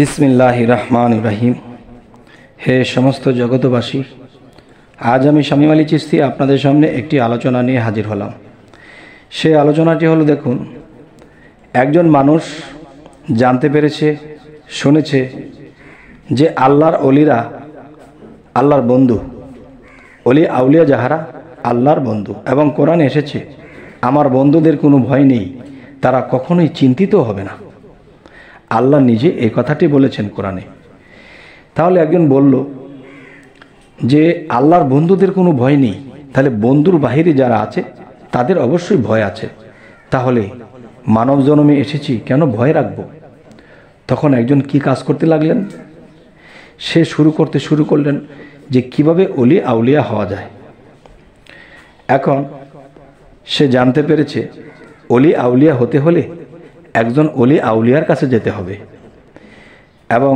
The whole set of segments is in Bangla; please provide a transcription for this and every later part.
বিসমিল্লাহ রহমান রাহিম হে সমস্ত জগতবাসী আজ আমি স্বামী আলী চিস্তি আপনাদের সামনে একটি আলোচনা নিয়ে হাজির হলাম সে আলোচনাটি হলো দেখুন একজন মানুষ জানতে পেরেছে শুনেছে যে আল্লাহর অলিরা আল্লাহর বন্ধু অলি আউলিয়া যাহারা আল্লাহর বন্ধু এবং কোরআন এসেছে আমার বন্ধুদের কোনো ভয় নেই তারা কখনোই চিন্তিত হবে না আল্লাহ নিজে এই কথাটি বলেছেন কোরআনে তাহলে একজন বলল যে আল্লাহর বন্ধুদের কোনো ভয় নেই তাহলে বন্ধুর বাহিরে যারা আছে তাদের অবশ্যই ভয় আছে তাহলে মানব জনমে এসেছি কেন ভয় রাখব তখন একজন কি কাজ করতে লাগলেন সে শুরু করতে শুরু করলেন যে কিভাবে অলি আউলিয়া হওয়া যায় এখন সে জানতে পেরেছে অলি আউলিয়া হতে হলে একজন অলি আউলিয়ার কাছে যেতে হবে এবং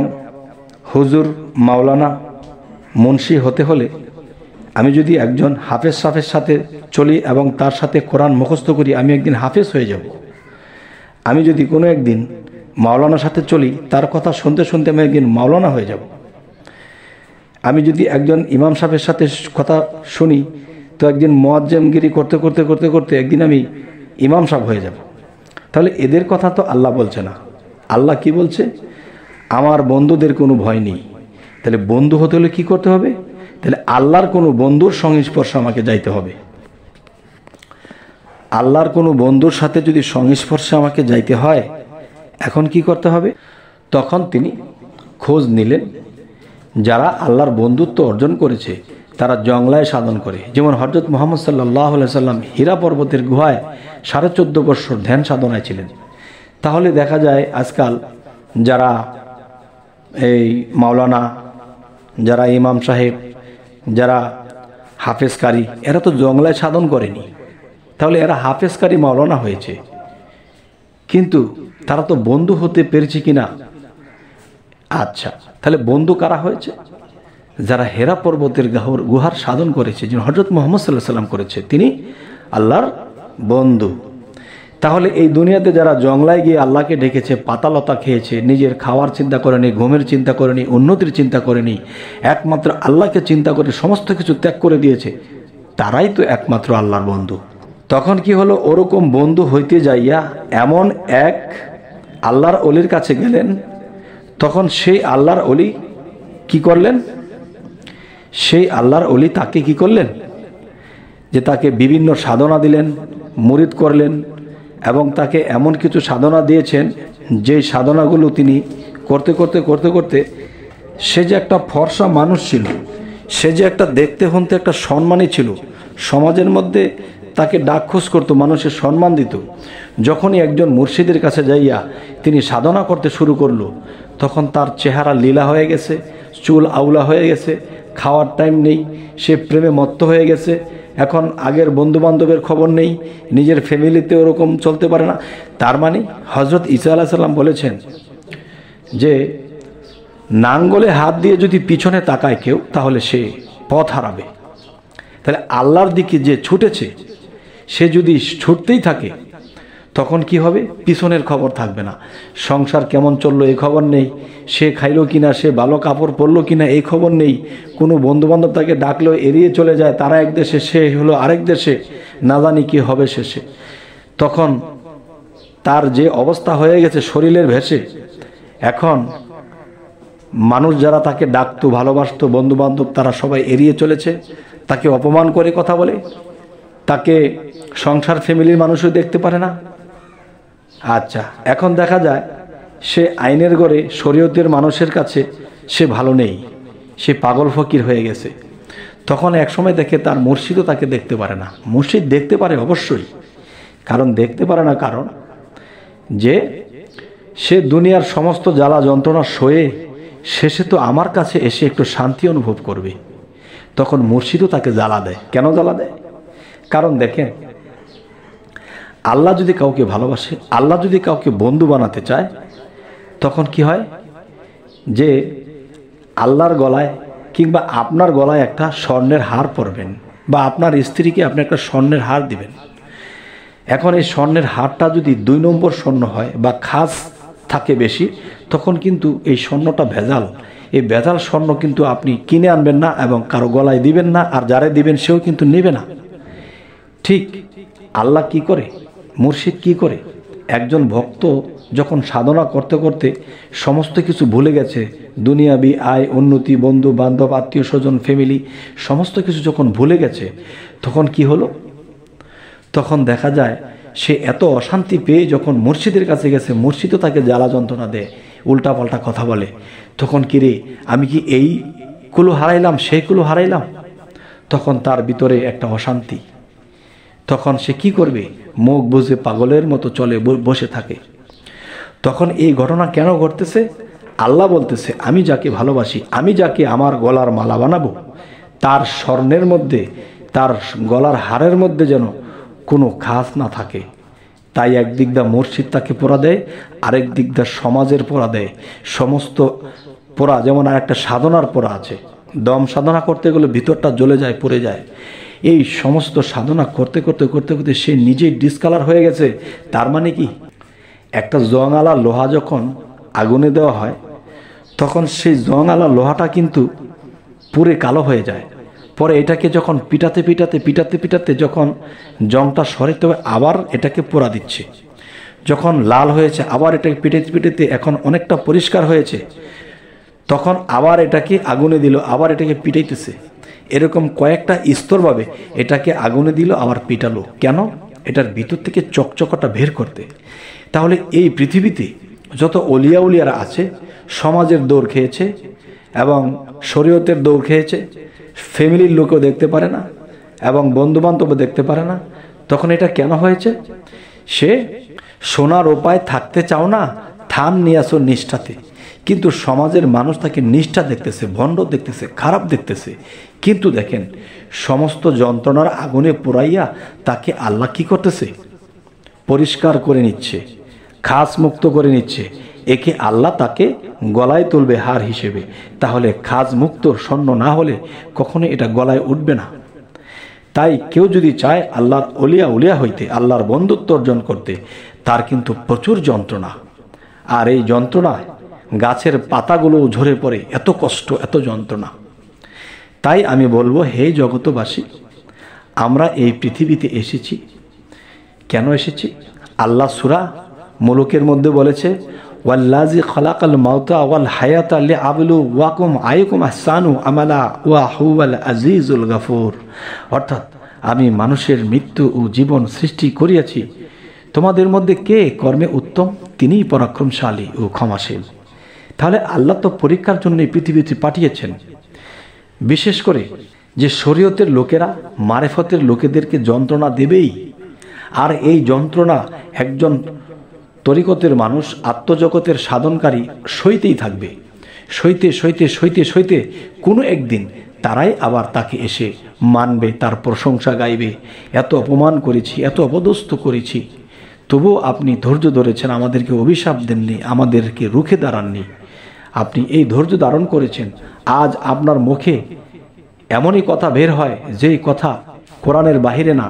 হুজুর মাওলানা মুন্সি হতে হলে আমি যদি একজন হাফেজ সাফের সাথে চলি এবং তার সাথে কোরআন মুখস্থ করি আমি একদিন হাফেজ হয়ে যাব আমি যদি কোনো একদিন মাওলানার সাথে চলি তার কথা শুনতে শুনতে আমি একদিন মাওলানা হয়ে যাব আমি যদি একজন ইমাম সাহেবের সাথে কথা শুনি তো একদিন মোয়াজ্জামগিরি করতে করতে করতে করতে একদিন আমি ইমাম সাহেব হয়ে যাব তাহলে এদের কথা তো আল্লাহ বলছে না আল্লাহ কি বলছে আমার বন্ধুদের কোনো ভয় নেই তাহলে বন্ধু হতে হলে কী করতে হবে তাহলে আল্লাহর কোনো বন্ধুর সংস্পর্শে আমাকে যাইতে হবে আল্লাহর কোনো বন্ধুর সাথে যদি সংস্পর্শে আমাকে যাইতে হয় এখন কি করতে হবে তখন তিনি খোঁজ নিলেন যারা আল্লাহর বন্ধুত্ব অর্জন করেছে তারা জংলায় সাধন করে যেমন হজরত মোহাম্মদ সাল্লাহ সাল্লাম হীরা পর্বতের গুহায় সাড়ে চোদ্দ বৎসর ধ্যান সাধনায় ছিলেন তাহলে দেখা যায় আজকাল যারা এই মাওলানা যারা ইমাম সাহেব যারা হাফেজকারী এরা তো জংলায় সাধন করেনি তাহলে এরা হাফেজকারী মাওলানা হয়েছে কিন্তু তারা তো বন্ধু হতে পেরেছে কিনা আচ্ছা তাহলে বন্ধু কারা হয়েছে যারা হেরা পর্বতের গাহর গুহার সাধন করেছে যিনি হজরত মোহাম্মদ সাল্লাহ সাল্লাম করেছে তিনি আল্লাহর বন্ধু তাহলে এই দুনিয়াতে যারা জংলায় গিয়ে আল্লাহকে ডেকেছে পাতালতা খেয়েছে নিজের খাওয়ার চিন্তা করেনি ঘুমের চিন্তা করেনি উন্নতির চিন্তা করেনি একমাত্র আল্লাহকে চিন্তা করে সমস্ত কিছু ত্যাগ করে দিয়েছে তারাই তো একমাত্র আল্লাহর বন্ধু তখন কি হলো ওরকম বন্ধু হইতে যাইয়া এমন এক আল্লাহর অলির কাছে গেলেন তখন সেই আল্লাহর অলি কি করলেন সেই আল্লাহর অলি তাকে কি করলেন যে তাকে বিভিন্ন সাধনা দিলেন মুরিদ করলেন এবং তাকে এমন কিছু সাধনা দিয়েছেন যেই সাধনাগুলো তিনি করতে করতে করতে করতে সে যে একটা ফর্সা মানুষ ছিল সে যে একটা দেখতে হনতে একটা সম্মানই ছিল সমাজের মধ্যে তাকে ডাকখোস করতো মানুষের সম্মান দিত যখনই একজন মুর্শিদের কাছে যাইয়া তিনি সাধনা করতে শুরু করলো তখন তার চেহারা লীলা হয়ে গেছে চুল আউলা হয়ে গেছে খাওয়ার টাইম নেই সে প্রেমে মত্ত হয়ে গেছে এখন আগের বন্ধুবান্ধবের খবর নেই নিজের ফ্যামিলিতে ওরকম চলতে পারে না তার মানে হজরত ইসা আল্লাহ সাল্লাম বলেছেন যে নাঙ্গলে হাত দিয়ে যদি পিছনে তাকায় কেউ তাহলে সে পথ হারাবে তাহলে আল্লাহর দিকে যে ছুটেছে সে যদি ছুটতেই থাকে তখন কি হবে পিছনের খবর থাকবে না সংসার কেমন চললো এই খবর নেই সে খাইলো কি না সে ভালো কাপড় পরলো কি না এই খবর নেই কোনো বন্ধুবান্ধব তাকে ডাকলেও এড়িয়ে চলে যায় তারা এক দেশে সে হলো আরেক দেশে না জানি কী হবে শেষে তখন তার যে অবস্থা হয়ে গেছে শরীরের ভেসে এখন মানুষ যারা তাকে ডাকতো ভালোবাসতো বন্ধুবান্ধব তারা সবাই এড়িয়ে চলেছে তাকে অপমান করে কথা বলে তাকে সংসার ফ্যামিলির মানুষও দেখতে পারে না আচ্ছা এখন দেখা যায় সে আইনের গড়ে শরীয়তের মানুষের কাছে সে ভালো নেই সে পাগল ফকির হয়ে গেছে তখন একসময় দেখে তার মুর্শিদও তাকে দেখতে পারে না মুর্শিদ দেখতে পারে অবশ্যই কারণ দেখতে পারে না কারণ যে সে দুনিয়ার সমস্ত জ্বালা যন্ত্রণা সয়ে শেষে তো আমার কাছে এসে একটু শান্তি অনুভব করবে তখন মুর্শিদও তাকে জ্বালা দেয় কেন জ্বালা দেয় কারণ দেখেন আল্লাহ যদি কাউকে ভালোবাসে আল্লাহ যদি কাউকে বন্ধু বানাতে চায় তখন কি হয় যে আল্লাহর গলায় কিংবা আপনার গলায় একটা স্বর্ণের হার পরবেন বা আপনার স্ত্রীকে আপনি একটা স্বর্ণের হার দিবেন এখন এই স্বর্ণের হারটা যদি দুই নম্বর স্বর্ণ হয় বা খাস থাকে বেশি তখন কিন্তু এই স্বর্ণটা ভেজাল এই ভেজাল স্বর্ণ কিন্তু আপনি কিনে আনবেন না এবং কারো গলায় দিবেন না আর যারে দিবেন সেও কিন্তু নেবে না ঠিক আল্লাহ কি করে মুর্শিদ কি করে একজন ভক্ত যখন সাধনা করতে করতে সমস্ত কিছু ভুলে গেছে দুনিয়াবি আয় উন্নতি বন্ধু বান্ধব আত্মীয় স্বজন ফ্যামিলি সমস্ত কিছু যখন ভুলে গেছে তখন কি হলো তখন দেখা যায় সে এত অশান্তি পেয়ে যখন মুর্শিদের কাছে গেছে মুর্শিদও তাকে জ্বালা যন্ত্রণা দেয় উল্টাপাল্টা কথা বলে তখন কিরে রে আমি কি এই কুলো হারাইলাম সেই কুলো হারাইলাম তখন তার ভিতরে একটা অশান্তি তখন সে কি করবে মুখ বুঝে পাগলের মতো চলে বসে থাকে তখন এই ঘটনা কেন ঘটতেছে আল্লাহ বলতেছে আমি যাকে ভালোবাসি আমি যাকে আমার গলার মালা বানাবো তার স্বর্ণের মধ্যে তার গলার হারের মধ্যে যেন কোনো খাস না থাকে তাই একদিক দা মসজিদ তাকে পোড়া দেয় আরেক দিক দা সমাজের পোড়া দেয় সমস্ত পোড়া যেমন আর একটা সাধনার পোড়া আছে দম সাধনা করতে গেলে ভিতরটা জ্বলে যায় পড়ে যায় এই সমস্ত সাধনা করতে করতে করতে করতে সে নিজেই ডিসকালার হয়ে গেছে তার মানে কি একটা আলা লোহা যখন আগুনে দেওয়া হয় তখন সেই জংআলা লোহাটা কিন্তু পুরে কালো হয়ে যায় পরে এটাকে যখন পিটাতে পিটাতে পিটাতে পিটাতে যখন জংটা সরে তবে আবার এটাকে পোড়া দিচ্ছে যখন লাল হয়েছে আবার এটাকে পিটাতে পিটাতে এখন অনেকটা পরিষ্কার হয়েছে তখন আবার এটাকে আগুনে দিল আবার এটাকে পিটাইতেছে এরকম কয়েকটা স্তর এটাকে আগুনে দিল আবার পিটালো কেন এটার ভিতর থেকে চকচকটা বের করতে তাহলে এই পৃথিবীতে যত অলিয়া উলিয়ারা আছে সমাজের দৌড় খেয়েছে এবং শরীয়তের দৌড় খেয়েছে ফ্যামিলির লোকেও দেখতে পারে না এবং বন্ধুবান্ধব দেখতে পারে না তখন এটা কেন হয়েছে সে সোনার উপায় থাকতে চাও না থাম নিয়ে আসো নিষ্ঠাতে কিন্তু সমাজের মানুষ তাকে নিষ্ঠা দেখতেছে ভণ্ড দেখতেছে খারাপ দেখতেছে কিন্তু দেখেন সমস্ত যন্ত্রণার আগুনে পোড়াইয়া তাকে আল্লাহ কি করতেছে পরিষ্কার করে নিচ্ছে খাস মুক্ত করে নিচ্ছে একে আল্লাহ তাকে গলায় তুলবে হার হিসেবে তাহলে খাজ মুক্ত স্বর্ণ না হলে কখনো এটা গলায় উঠবে না তাই কেউ যদি চায় আল্লাহর অলিয়া উলিয়া হইতে আল্লাহর বন্ধুত্ব অর্জন করতে তার কিন্তু প্রচুর যন্ত্রণা আর এই যন্ত্রণায় গাছের পাতাগুলো ঝরে পড়ে এত কষ্ট এত যন্ত্রণা তাই আমি বলবো হে জগতবাসী আমরা এই পৃথিবীতে এসেছি কেন এসেছি আল্লাহ সুরা মুলুকের মধ্যে বলেছে ওয়াল্লাজি খলাকাল মাউতা ওয়াল হায়াত আল্লি আবলু ওয়াকুম আয়কুম আহসানু আমালা ওয়া হুয়াল আজিজুল গাফুর অর্থাৎ আমি মানুষের মৃত্যু ও জীবন সৃষ্টি করিয়াছি তোমাদের মধ্যে কে কর্মে উত্তম তিনিই পরাক্রমশালী ও ক্ষমাশীল তাহলে আল্লাহ তো পরীক্ষার জন্য এই পৃথিবীতে পাঠিয়েছেন বিশেষ করে যে শরীয়তের লোকেরা মারেফতের লোকেদেরকে যন্ত্রণা দেবেই আর এই যন্ত্রণা একজন তরিকতের মানুষ আত্মজগতের সাধনকারী সইতেই থাকবে সইতে সইতে সইতে সইতে কোনো একদিন তারাই আবার তাকে এসে মানবে তার প্রশংসা গাইবে এত অপমান করেছি এত অপদস্থ করেছি তবুও আপনি ধৈর্য ধরেছেন আমাদেরকে অভিশাপ দেননি আমাদেরকে রুখে দাঁড়াননি আপনি এই ধৈর্য ধারণ করেছেন আজ আপনার মুখে এমনই কথা বের হয় যেই কথা কোরআনের বাহিরে না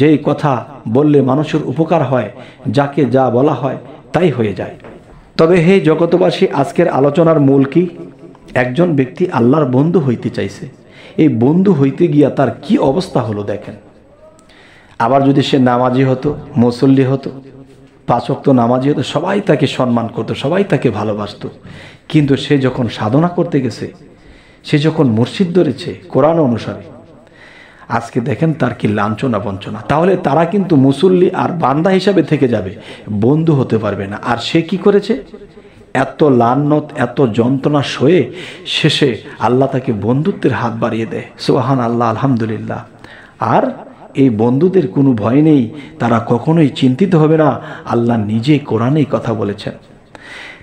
যেই কথা বললে মানুষের উপকার হয় যাকে যা বলা হয় তাই হয়ে যায় তবে হে জগতবাসী আজকের আলোচনার মূল কি একজন ব্যক্তি আল্লাহর বন্ধু হইতে চাইছে এই বন্ধু হইতে গিয়া তার কি অবস্থা হলো দেখেন আবার যদি সে নামাজি হতো মুসল্লি হতো পাচক তো নামাজি হতো সবাই তাকে সম্মান করতো সবাই তাকে ভালোবাসত কিন্তু সে যখন সাধনা করতে গেছে সে যখন মসজিদ ধরেছে কোরআন অনুসারে আজকে দেখেন তার কি লাঞ্ছনা বঞ্চনা তাহলে তারা কিন্তু মুসল্লি আর বান্দা হিসাবে থেকে যাবে বন্ধু হতে পারবে না আর সে কি করেছে এত লান্নত এত যন্ত্রণা সয়ে শেষে আল্লাহ তাকে বন্ধুত্বের হাত বাড়িয়ে দেয় সোহান আল্লাহ আলহামদুলিল্লাহ আর এই বন্ধুদের কোনো ভয় নেই তারা কখনোই চিন্তিত হবে না আল্লাহ নিজে কোরআনেই কথা বলেছেন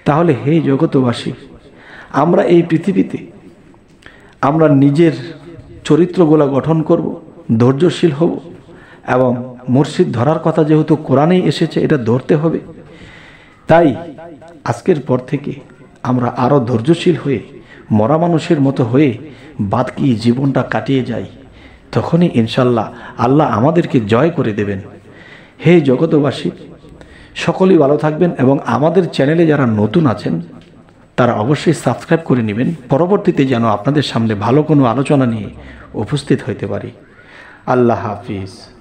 তাহলে হে জগতবাসী আমরা এই পৃথিবীতে আমরা নিজের চরিত্রগুলো গঠন করব ধৈর্যশীল হব এবং মুর্শিদ ধরার কথা যেহেতু কোরআনেই এসেছে এটা ধরতে হবে তাই আজকের পর থেকে আমরা আরও ধৈর্যশীল হয়ে মরা মানুষের মতো হয়ে বাদকি জীবনটা কাটিয়ে যাই তখনই ইনশাল্লাহ আল্লাহ আমাদেরকে জয় করে দেবেন হে জগতবাসী সকলেই ভালো থাকবেন এবং আমাদের চ্যানেলে যারা নতুন আছেন তারা অবশ্যই সাবস্ক্রাইব করে নেবেন পরবর্তীতে যেন আপনাদের সামনে ভালো কোনো আলোচনা নিয়ে উপস্থিত হইতে পারি আল্লাহ হাফিজ